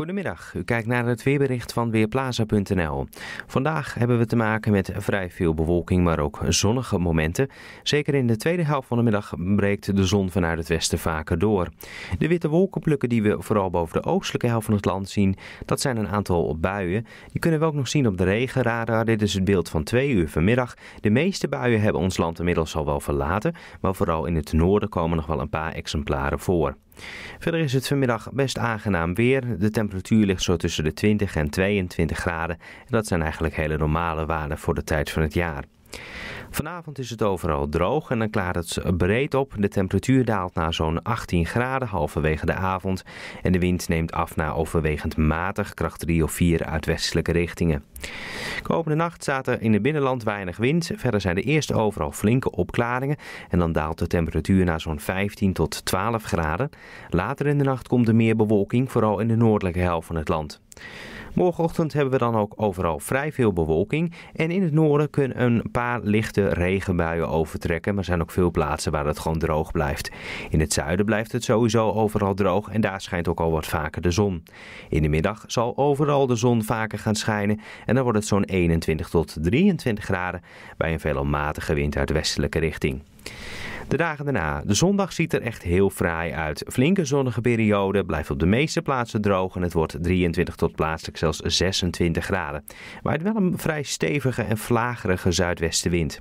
Goedemiddag, u kijkt naar het weerbericht van Weerplaza.nl. Vandaag hebben we te maken met vrij veel bewolking, maar ook zonnige momenten. Zeker in de tweede helft van de middag breekt de zon vanuit het westen vaker door. De witte wolkenplukken die we vooral boven de oostelijke helft van het land zien, dat zijn een aantal buien. Die kunnen we ook nog zien op de regenradar. Dit is het beeld van twee uur vanmiddag. De meeste buien hebben ons land inmiddels al wel verlaten, maar vooral in het noorden komen nog wel een paar exemplaren voor. Verder is het vanmiddag best aangenaam weer. De temperatuur ligt zo tussen de 20 en 22 graden. En dat zijn eigenlijk hele normale waarden voor de tijd van het jaar. Vanavond is het overal droog en dan klaart het breed op. De temperatuur daalt naar zo'n 18 graden halverwege de avond. En de wind neemt af naar overwegend matig, kracht 3 of 4 uit westelijke richtingen. Komende nacht zaten er in het binnenland weinig wind. Verder zijn de eerste overal flinke opklaringen. En dan daalt de temperatuur naar zo'n 15 tot 12 graden. Later in de nacht komt er meer bewolking, vooral in de noordelijke helft van het land. Morgenochtend hebben we dan ook overal vrij veel bewolking. En in het noorden kunnen een paar lichte regenbuien overtrekken. Maar zijn ook veel plaatsen waar het gewoon droog blijft. In het zuiden blijft het sowieso overal droog. En daar schijnt ook al wat vaker de zon. In de middag zal overal de zon vaker gaan schijnen. En dan wordt het zo'n 21 tot 23 graden. Bij een veelal matige wind uit westelijke richting. De dagen daarna. De zondag ziet er echt heel fraai uit. Flinke zonnige periode, blijft op de meeste plaatsen droog en het wordt 23 tot plaatselijk zelfs 26 graden. Maar het wel een vrij stevige en vlagerige zuidwestenwind.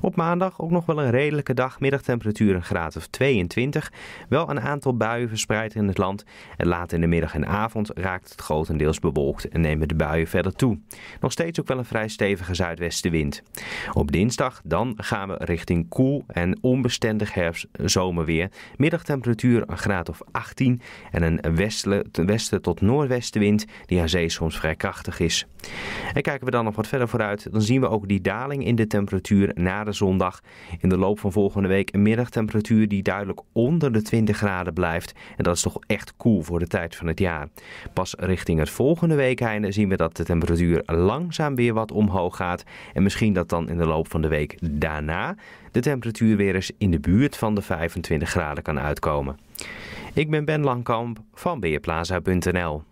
Op maandag ook nog wel een redelijke dag, middagtemperatuur een graad of 22. Wel een aantal buien verspreid in het land en laat in de middag en avond raakt het grotendeels bewolkt en nemen de buien verder toe. Nog steeds ook wel een vrij stevige zuidwestenwind. Op dinsdag dan gaan we richting koel en onbestemd bestendig herfst-zomerweer. Middagtemperatuur een graad of 18 en een westen tot noordwestenwind die aan zee soms vrij krachtig is. En kijken we dan nog wat verder vooruit, dan zien we ook die daling in de temperatuur na de zondag. In de loop van volgende week een middagtemperatuur die duidelijk onder de 20 graden blijft. En dat is toch echt koel cool voor de tijd van het jaar. Pas richting het volgende week zien we dat de temperatuur langzaam weer wat omhoog gaat. En misschien dat dan in de loop van de week daarna de temperatuur weer eens in in de buurt van de 25 graden kan uitkomen. Ik ben Ben Langkamp van Beerplaza.nl.